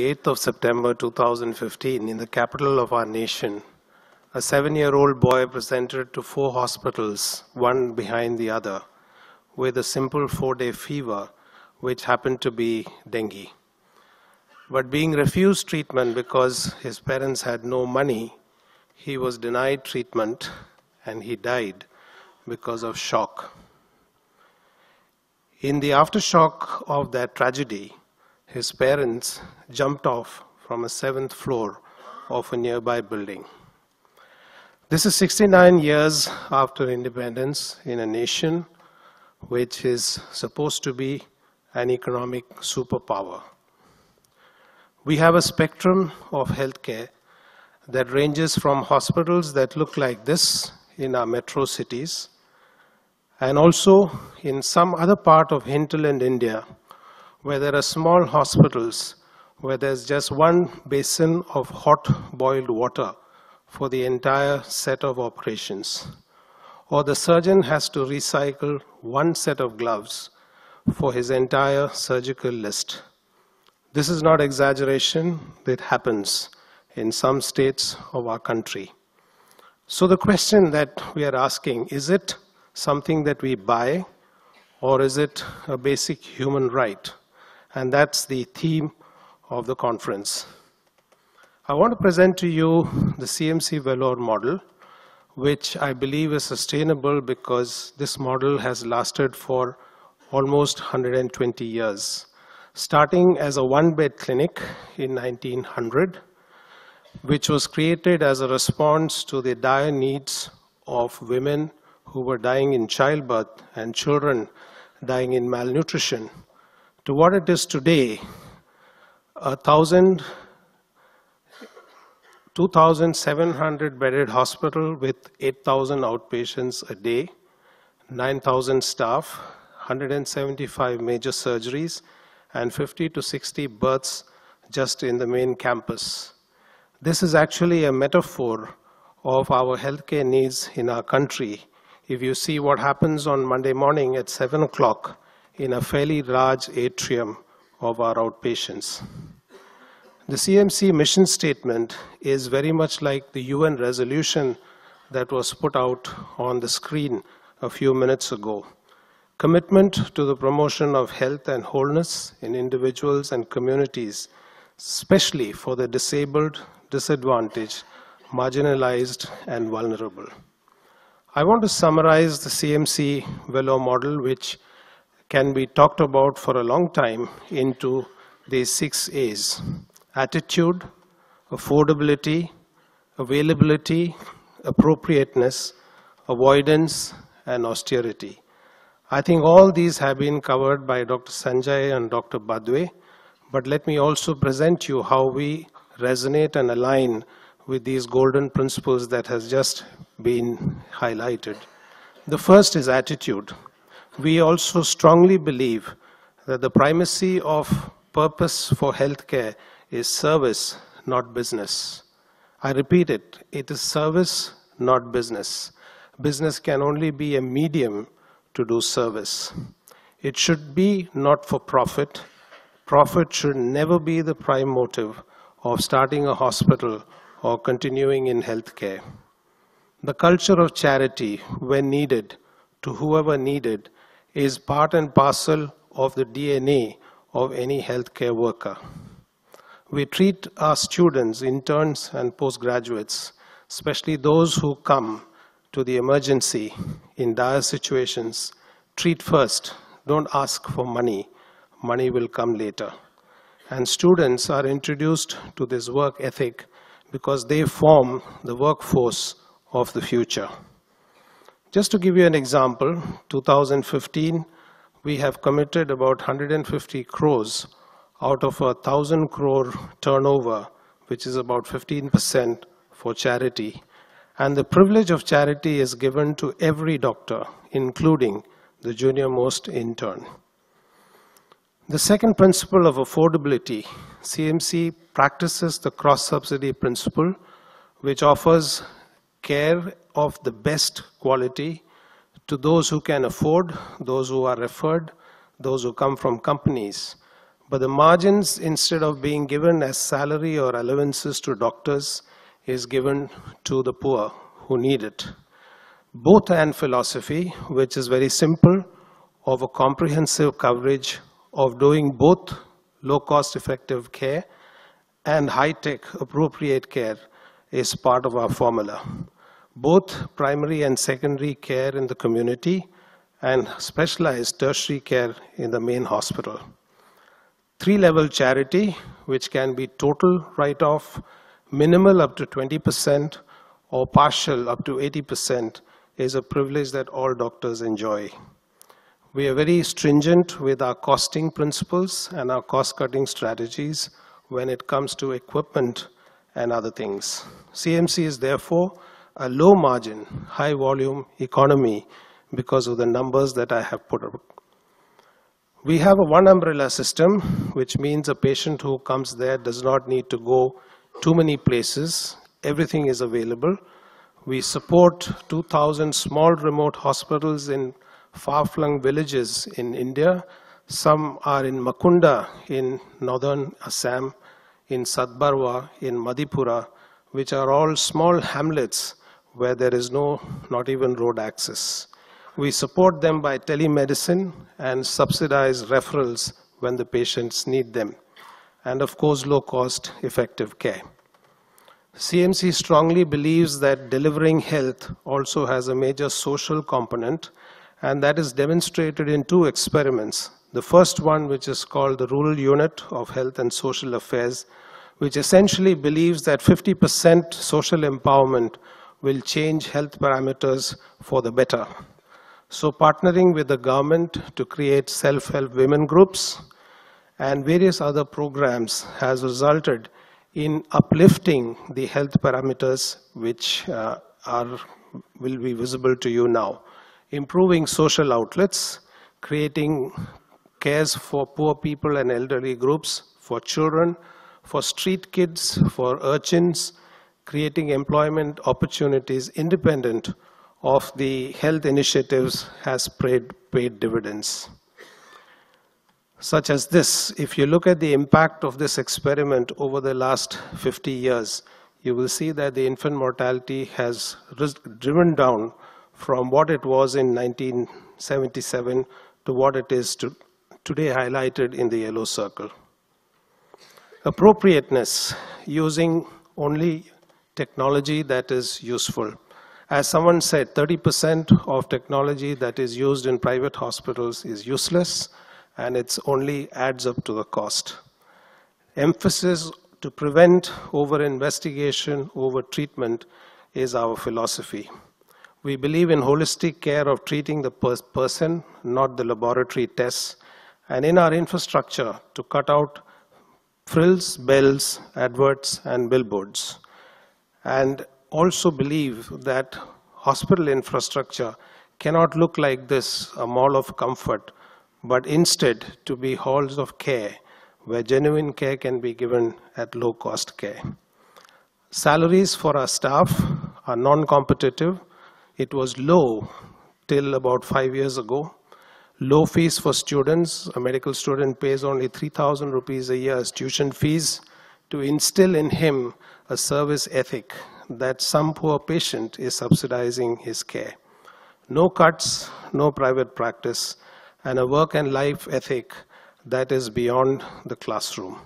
8th of September 2015, in the capital of our nation, a seven-year-old boy presented to four hospitals, one behind the other, with a simple four-day fever, which happened to be dengue. But being refused treatment because his parents had no money, he was denied treatment and he died because of shock. In the aftershock of that tragedy, his parents jumped off from a seventh floor of a nearby building. This is 69 years after independence in a nation which is supposed to be an economic superpower. We have a spectrum of healthcare that ranges from hospitals that look like this in our metro cities and also in some other part of hinterland India where there are small hospitals where there's just one basin of hot boiled water for the entire set of operations. Or the surgeon has to recycle one set of gloves for his entire surgical list. This is not exaggeration, it happens in some states of our country. So the question that we are asking, is it something that we buy or is it a basic human right? and that's the theme of the conference. I want to present to you the CMC Valour model, which I believe is sustainable because this model has lasted for almost 120 years, starting as a one-bed clinic in 1900, which was created as a response to the dire needs of women who were dying in childbirth and children dying in malnutrition to what it is today, 1,000, 2,700 bedded hospital with 8,000 outpatients a day, 9,000 staff, 175 major surgeries, and 50 to 60 births just in the main campus. This is actually a metaphor of our healthcare needs in our country. If you see what happens on Monday morning at 7 o'clock, in a fairly large atrium of our outpatients. The CMC mission statement is very much like the UN resolution that was put out on the screen a few minutes ago. Commitment to the promotion of health and wholeness in individuals and communities, especially for the disabled, disadvantaged, marginalized, and vulnerable. I want to summarize the CMC Velo model, which can be talked about for a long time into these six A's attitude, affordability, availability, appropriateness, avoidance, and austerity. I think all these have been covered by Dr. Sanjay and Dr. Badwe, but let me also present you how we resonate and align with these golden principles that has just been highlighted. The first is attitude we also strongly believe that the primacy of purpose for healthcare is service, not business. I repeat it, it is service, not business. Business can only be a medium to do service. It should be not for profit. Profit should never be the prime motive of starting a hospital or continuing in healthcare. The culture of charity, when needed, to whoever needed, is part and parcel of the DNA of any healthcare worker. We treat our students, interns, and postgraduates, especially those who come to the emergency in dire situations, treat first. Don't ask for money. Money will come later. And students are introduced to this work ethic because they form the workforce of the future. Just to give you an example, 2015, we have committed about 150 crores out of a 1,000 crore turnover, which is about 15% for charity. And the privilege of charity is given to every doctor, including the junior most intern. The second principle of affordability, CMC practices the cross-subsidy principle, which offers care of the best quality to those who can afford, those who are referred, those who come from companies. But the margins, instead of being given as salary or allowances to doctors, is given to the poor who need it. Both and philosophy, which is very simple, of a comprehensive coverage of doing both low cost effective care and high tech appropriate care is part of our formula both primary and secondary care in the community and specialized tertiary care in the main hospital. Three level charity, which can be total write off, minimal up to 20%, or partial up to 80%, is a privilege that all doctors enjoy. We are very stringent with our costing principles and our cost cutting strategies when it comes to equipment and other things. CMC is therefore a low margin, high volume economy because of the numbers that I have put up. We have a one umbrella system, which means a patient who comes there does not need to go too many places. Everything is available. We support 2,000 small remote hospitals in far-flung villages in India. Some are in Makunda in northern Assam, in Sadbarwa, in Madipura, which are all small hamlets where there is no, not even road access. We support them by telemedicine and subsidize referrals when the patients need them. And of course, low cost effective care. CMC strongly believes that delivering health also has a major social component, and that is demonstrated in two experiments. The first one, which is called the Rural Unit of Health and Social Affairs, which essentially believes that 50% social empowerment will change health parameters for the better. So partnering with the government to create self-help women groups and various other programs has resulted in uplifting the health parameters which uh, are, will be visible to you now. Improving social outlets, creating cares for poor people and elderly groups, for children, for street kids, for urchins, creating employment opportunities independent of the health initiatives has paid, paid dividends. Such as this, if you look at the impact of this experiment over the last 50 years, you will see that the infant mortality has driven down from what it was in 1977 to what it is to today highlighted in the yellow circle. Appropriateness, using only technology that is useful. As someone said, 30% of technology that is used in private hospitals is useless and it only adds up to the cost. Emphasis to prevent over investigation, over treatment is our philosophy. We believe in holistic care of treating the per person, not the laboratory tests, and in our infrastructure to cut out frills, bells, adverts, and billboards and also believe that hospital infrastructure cannot look like this, a mall of comfort, but instead to be halls of care where genuine care can be given at low cost care. Salaries for our staff are non-competitive. It was low till about five years ago. Low fees for students. A medical student pays only 3,000 rupees a year as tuition fees to instill in him a service ethic that some poor patient is subsidizing his care. No cuts, no private practice, and a work and life ethic that is beyond the classroom.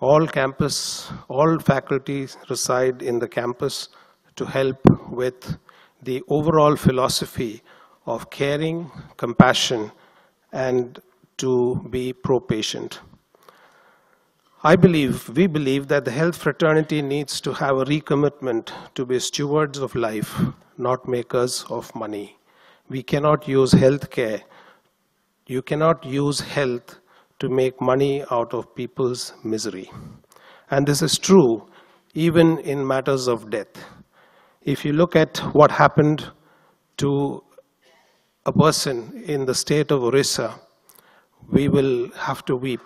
All campus, all faculty reside in the campus to help with the overall philosophy of caring, compassion, and to be pro-patient. I believe, we believe that the health fraternity needs to have a recommitment to be stewards of life, not makers of money. We cannot use healthcare. You cannot use health to make money out of people's misery. And this is true even in matters of death. If you look at what happened to a person in the state of Orissa, we will have to weep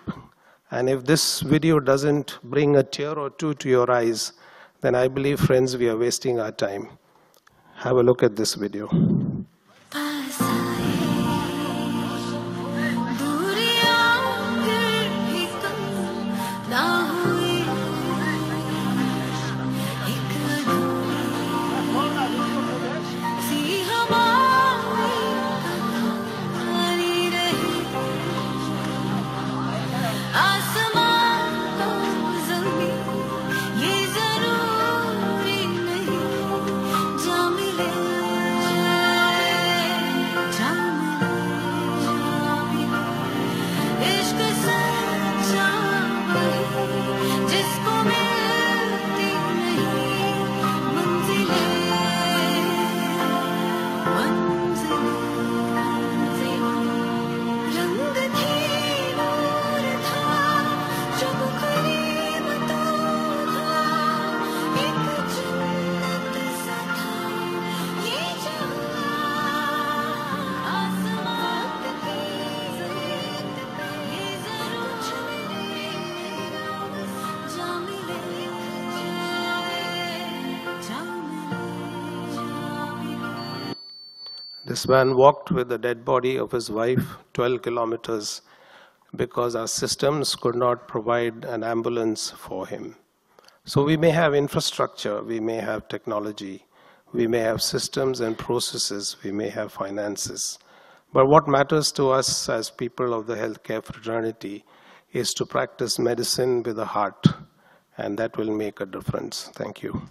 and if this video doesn't bring a tear or two to your eyes, then I believe, friends, we are wasting our time. Have a look at this video. This man walked with the dead body of his wife 12 kilometers because our systems could not provide an ambulance for him. So we may have infrastructure, we may have technology, we may have systems and processes, we may have finances. But what matters to us as people of the healthcare fraternity is to practice medicine with the heart, and that will make a difference. Thank you.